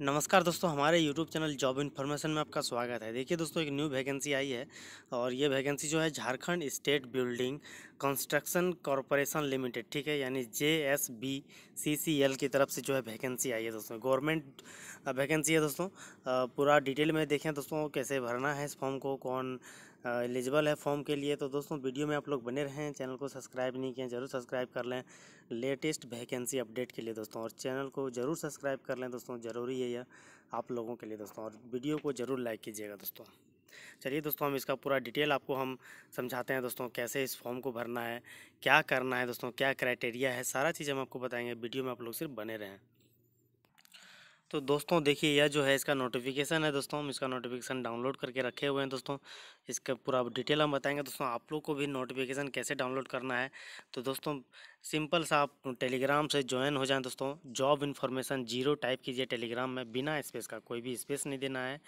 नमस्कार दोस्तों हमारे यूट्यूब चैनल जॉब इन्फॉर्मेशन में आपका स्वागत है देखिए दोस्तों एक न्यू वैकेंसी आई है और ये वैकेंसी जो है Jharkhand state building construction corporation limited ठीक है यानी J S B C C L की तरफ से जो है वैकेंसी आई है दोस्तों गवर्नमेंट वैकेंसी है दोस्तों पूरा डिटेल में देखें दोस्तों कैसे भरना है इस फॉर्म को कौन एलिजिबल है फॉर्म के लिए तो दोस्तों वीडियो में आप लोग बने रहें चैनल को सब्सक्राइब नहीं किए जरूर सब्सक्राइब कर लें लेटेस्ट वैकेंसी अपडेट के लिए दोस्तों और चैनल को ज़रूर सब्सक्राइब कर लें दोस्तों ज़रूरी है यह आप लोगों के लिए दोस्तों और वीडियो को ज़रूर लाइक कीजिएगा दोस्तों चलिए दोस्तों हम इसका पूरा डिटेल आपको हम समझाते हैं दोस्तों कैसे इस फॉर्म को भरना है क्या करना है दोस्तों क्या क्राइटेरिया है सारा चीज़ हम आपको बताएंगे वीडियो में आप लोग सिर्फ बने रहें तो दोस्तों देखिए यह जो है इसका नोटिफिकेशन है दोस्तों हम इसका नोटिफिकेशन डाउनलोड करके रखे हुए हैं दोस्तों इसका पूरा डिटेल हम बताएंगे दोस्तों आप लोग को भी नोटिफिकेशन कैसे डाउनलोड करना है तो दोस्तों सिंपल सा आप टेलीग्राम से ज्वाइन हो जाएं दोस्तों जॉब इन्फॉर्मेशन जीरो टाइप कीजिए टेलीग्राम में बिना स्पेस का कोई भी स्पेस नहीं देना है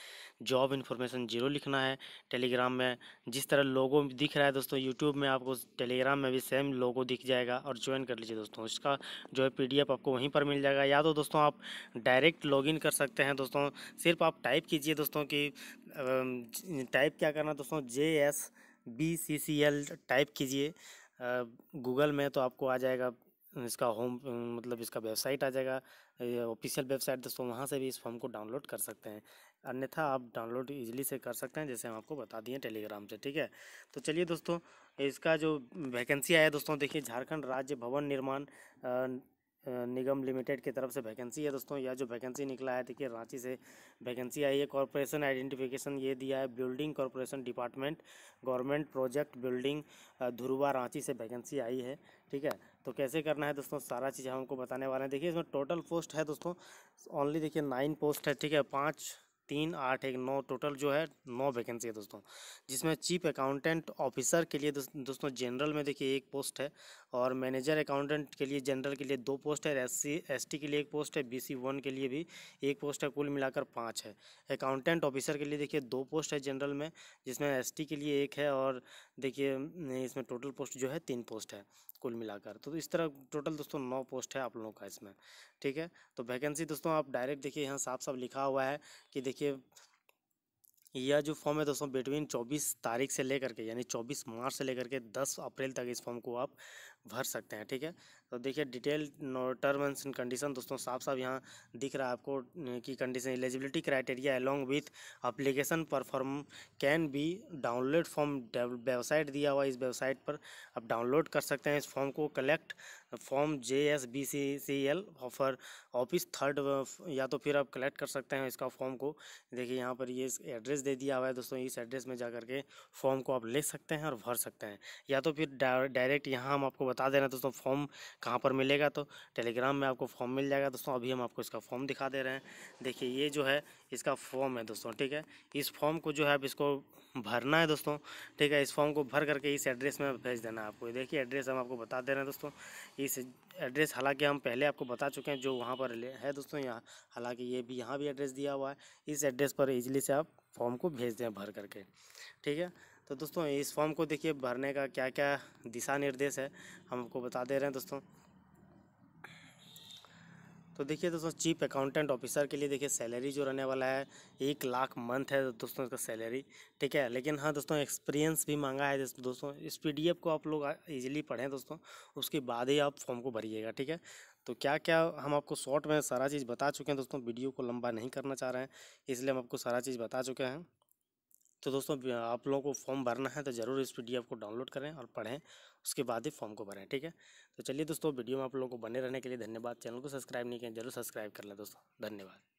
जॉब इन्फॉर्मेशन जीरो लिखना है टेलीग्राम में जिस तरह लोगो दिख रहा है दोस्तों यूट्यूब में आपको टेलीग्राम में भी सेम लोगो दिख जाएगा और ज्वाइन कर लीजिए दोस्तों इसका जो है पी आपको वहीं पर मिल जाएगा या तो दोस्तों आप डायरेक्ट लॉगिन कर सकते हैं दोस्तों सिर्फ आप टाइप कीजिए दोस्तों कि टाइप क्या करना दोस्तों J S B C C L type कीजिए गूगल में तो आपको आ जाएगा इसका होम मतलब इसका वेबसाइट आ जाएगा ऑफिशियल वेबसाइट दोस्तों वहाँ से भी इस फॉर्म को डाउनलोड कर सकते हैं अन्यथा आप डाउनलोड इजीली से कर सकते हैं जैसे हम आपको बता दिए टेलीग्राम से ठीक है तो चलिए दोस्तों इसका जो वैकेंसी आया दोस्तों देखिए झारखंड राज्य भवन निर्माण निगम लिमिटेड की तरफ से वैकेंसी है दोस्तों यह जो वैकेंसी निकला है देखिए रांची से वैकेंसी आई है कॉरपोरेशन आइडेंटिफिकेशन ये दिया है building corporation department government project building Dhurwa Ranchi से वैकेंसी आई है ठीक है तो कैसे करना है दोस्तों सारा चीज़ हमको बताने वाले हैं देखिए इसमें टोटल पोस्ट है दोस्तों ओनली देखिए नाइन पोस्ट है ठीक है पाँच तीन आठ एक नौ टोटल जो है नौ वैकेंसी है दोस्तों जिसमें चीफ अकाउंटेंट ऑफिसर के लिए दोस्तों जनरल में देखिए एक पोस्ट है और मैनेजर अकाउंटेंट के लिए जनरल के लिए दो पोस्ट है एस सी के लिए एक पोस्ट है बी सी वन के लिए भी एक पोस्ट है कुल मिलाकर पाँच है अकाउंटेंट ऑफिसर के लिए देखिए दो पोस्ट है जनरल में जिसमें एस के लिए एक है और देखिए इसमें टोटल पोस्ट जो है तीन पोस्ट है कुल मिलाकर तो इस तरह टोटल दोस्तों नौ पोस्ट है आप लोगों का इसमें ठीक है तो वैकेंसी दोस्तों आप डायरेक्ट देखिए यहाँ साफ साफ लिखा हुआ है कि देखिए यह जो फॉर्म है दोस्तों बिटवीन 24 तारीख से लेकर के यानी 24 मार्च से लेकर के 10 अप्रैल तक इस फॉर्म को आप भर सकते हैं ठीक है तो देखिए डिटेल टर्म एंड कंडीशन दोस्तों साफ साफ यहाँ दिख रहा है आपको कि condition eligibility criteria along with application proforma can be download form website दिया हुआ इस वेबसाइट पर आप डाउनलोड कर सकते हैं इस फॉर्म को collect form J S B C C L for office third या तो फिर आप कलेक्ट कर सकते हैं इसका फॉर्म को देखिए यहाँ पर ये एड्रेस दे दिया हुआ है दोस्तों इस एड्रेस में जा करके फॉर्म को आप ले सकते हैं और भर सकते हैं या तो फिर डायरेक्ट यहाँ हम आपको बता देना दोस्तों फॉर्म कहाँ पर मिलेगा तो टेलीग्राम में आपको फॉर्म मिल जाएगा दोस्तों अभी हम आपको इसका फॉर्म दिखा दे रहे हैं देखिए ये जो है इसका फॉर्म है दोस्तों ठीक है इस फॉर्म को जो है आप इसको भरना है दोस्तों ठीक है इस फॉर्म को भर करके इस एड्रेस में भेज देना है आपको देखिए एड्रेस हम आपको बता दे रहे हैं दोस्तों इस एड्रेस हालांकि हम पहले आपको बता चुके हैं जो वहाँ पर है दोस्तों यहाँ हालांकि ये भी यहाँ भी एड्रेस दिया हुआ है इस एड्रेस पर इजीली से आप फॉर्म को भेज दें भर करके ठीक है तो दोस्तों इस फॉर्म को देखिए भरने का क्या क्या दिशा निर्देश है हम आपको बता दे रहे हैं दोस्तों तो देखिए दोस्तों चीफ अकाउंटेंट ऑफिसर के लिए देखिए सैलरी जो रहने वाला है एक लाख मंथ है दोस्तों इसका सैलरी ठीक है लेकिन हाँ दोस्तों एक्सपीरियंस भी मांगा है दोस्तों इस पीडीएफ को आप लोग इजीली पढ़ें दोस्तों उसके बाद ही आप फॉर्म को भरिएगा ठीक है तो क्या क्या हम आपको शॉर्ट में सारा चीज़ बता चुके हैं दोस्तों वीडियो को लंबा नहीं करना चाह रहे हैं इसलिए हम आपको सारा चीज़ बता चुके हैं तो दोस्तों आप लोगों को फॉर्म भरना है तो ज़रूर इस पी को डाउनलोड करें और पढ़ें उसके बाद ही फॉर्म को भरें ठीक है तो चलिए दोस्तों वीडियो में आप लोगों को बने रहने के लिए धन्यवाद चैनल को सब्सक्राइब नहीं करें जरूर सब्सक्राइब कर लें दोस्तों धन्यवाद